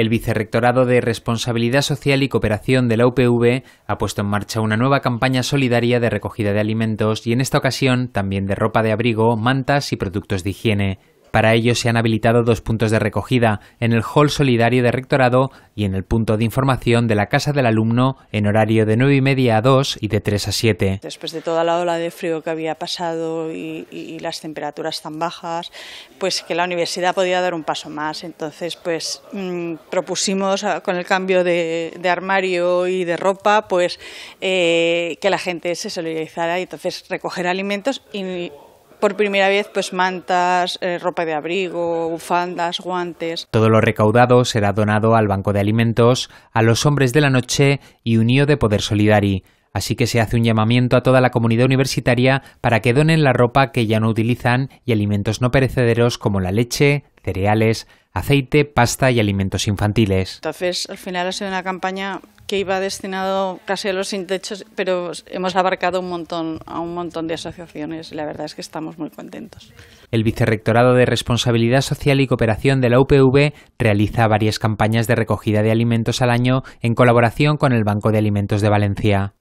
El Vicerrectorado de Responsabilidad Social y Cooperación de la UPV ha puesto en marcha una nueva campaña solidaria de recogida de alimentos y en esta ocasión también de ropa de abrigo, mantas y productos de higiene. Para ello se han habilitado dos puntos de recogida, en el hall solidario de rectorado y en el punto de información de la Casa del Alumno en horario de 9 y media a 2 y de 3 a 7. Después de toda la ola de frío que había pasado y, las temperaturas tan bajas, pues que la universidad podía dar un paso más. Entonces, pues mm, propusimos ah, con el cambio de, armario y de ropa, pues eh, que la gente se solidarizara y entonces recoger alimentos y por primera vez pues mantas, eh, ropa de abrigo, bufandas, guantes. Todo lo recaudado será donado al Banco de Alimentos, a los Hombres de la Noche y Unión de Poder Solidari. Así que se hace un llamamiento a toda la comunidad universitaria para que donen la ropa que ya no utilizan y alimentos no perecederos como la leche, cereales, aceite, pasta y alimentos infantiles. Entonces, al final ha sido una campaña que iba destinado casi a los sin techos, pero hemos abarcado un montón, a un montón de asociaciones y la verdad es que estamos muy contentos. El Vicerrectorado de Responsabilidad Social y Cooperación de la UPV realiza varias campañas de recogida de alimentos al año en colaboración con el Banco de Alimentos de Valencia.